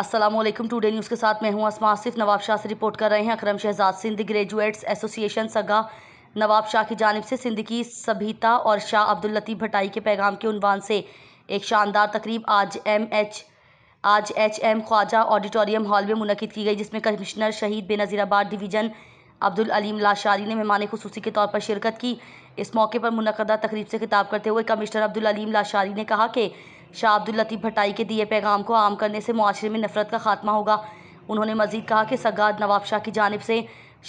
Aslam today news के साथ मैं हूं असमा आसिफ नवाब शाह से रिपोर्ट कर रहे हैं Akram Shahzad Sindh graduates association SAGA नवाब शाह की जानब से सिंध की सभीता और शाह अब्दुल लतीफ़ भटाई के पैगाम के उनवान से एक शानदार तकरीब आज एम एच आज H M Khwaja auditorium hall में मनक़द की गई जिसमें कमिश्नर शहीद बेनज़ीराबाद डिवीज़न अब्दुल अलीम लाशारी ने मेहमान खसूसी के तौर पर शिरकत की इस मौके पर मुनदा तकरीब से खिताब करते हुए कमिश्नर अब्दुल अलीम लाशारी ने कहा कि शाह अब्दुल लतीफ़ भटाई के दिए पैगाम को आम करने से माशरे में नफरत का खात्मा होगा उन्होंने मजीद कहा कि सगात नवाब शाह की जानब से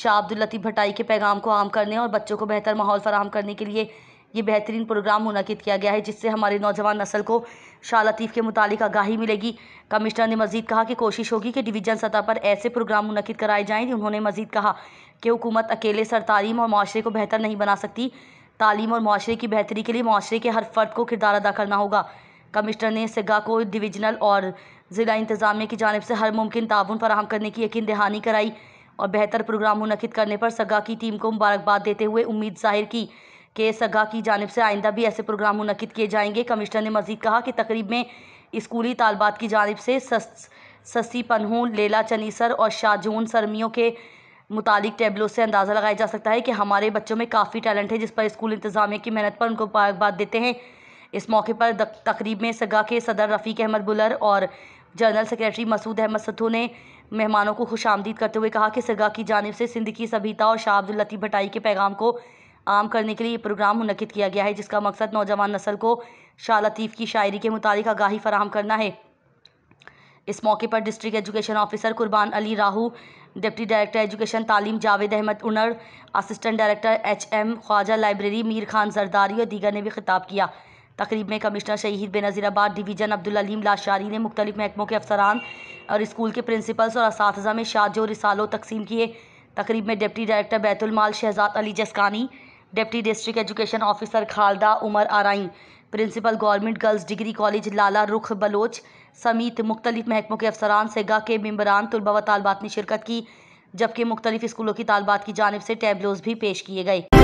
शाह अब्दुल लतीफ़ भटाई के पैगाम को आम करने और बच्चों को बेहतर माहौल फराम करने के लिए ये बेहतरीन प्रोग्राम मुनद किया गया है जिससे हमारे नौजवान नस्ल को शाह लतीफ़ के मुतालिक आगाही मिलेगी कमिश्नर ने मजीद कहा कि कोशिश होगी कि डिवीज़न सतह पर ऐसे प्रोग्राम मुनद कराए जाएँ उन्होंने मजीद कहा कि हुकूमत अकेले सर तालीम और माशरे को बेहतर नहीं बना सकती तालीम और माशरे की बेहतरी के लिए माशरे के हर फर्द को किरदार अदा करना होगा कमिश्नर ने सिगा को डिवीजनल और ज़िला इंतजामिया की जानब से हर मुमकिन ताउन फराहम करने की यकीन दहानी कराई और बेहतर प्रोग्राम मुनद करने पर सगा की टीम को मुबारकबाद देते हुए उम्मीद जाहिर की कि सगा की जानब से आइंदा भी ऐसे प्रोग्राम मुनद किए जाएंगे कमिश्नर ने मजीद कहा कि तकरीब में स्कूली तलबात की जानब से सस, ससी पनहू लेला चनीसर और शाहजून सरमियों के मुतालिक टेबलों से अंदाज़ा लगाया जा सकता है कि हमारे बच्चों में काफ़ी टैलेंट है जिस पर स्कूल इंतजामिया की मेहनत पर उनको मुबारकबाद देते हैं इस मौके पर तकरीब में सगा के सदर रफ़ीक अहमद बुलर और जनरल सेक्रेटरी मसूद अहमद सत्थू ने मेहमानों को खुश आमदीद करते हुए कहा कि सगा की जानब से सिंध की सभीता और शाह अब्दुल भटाई के पैगाम को आम करने के लिए ये प्रोग्राम मुनद किया गया है जिसका मकसद नौजवान नसल को शाह लतीफ़ की शायरी के मुतालिक आगाही फराहम करना है इस मौके पर district education officer Qurban Ali Rahu deputy director education तालीम Javed Ahmed Unar assistant director H M Khwaja library Mir Khan Zardari और दीगर ने भी खिताब किया तकरीब में कमिश्नर शहीद बेनज़ीराबाद डिवीज़न अब्दुललीम लाशारी ने मुख्तलिफ महकमों के अफसरान और स्कूल के प्रिंसिपल्स और इस में शाजो रिसालों तकसीम किए तकरीब में deputy director Baitulmal Shahzad Ali Jaskani deputy district education officer Khalida Umar आरई principal government girls degree college Lala Rukh Baloch समीत मुख्तलिफ महकमों के अफसरान सेगा के मम्बरान तलबा व तालबात ने शिरकत की जबकि मुख्तलिफ स्कूलों की तालबात की जानब से टैबलोज भी पेश किए गए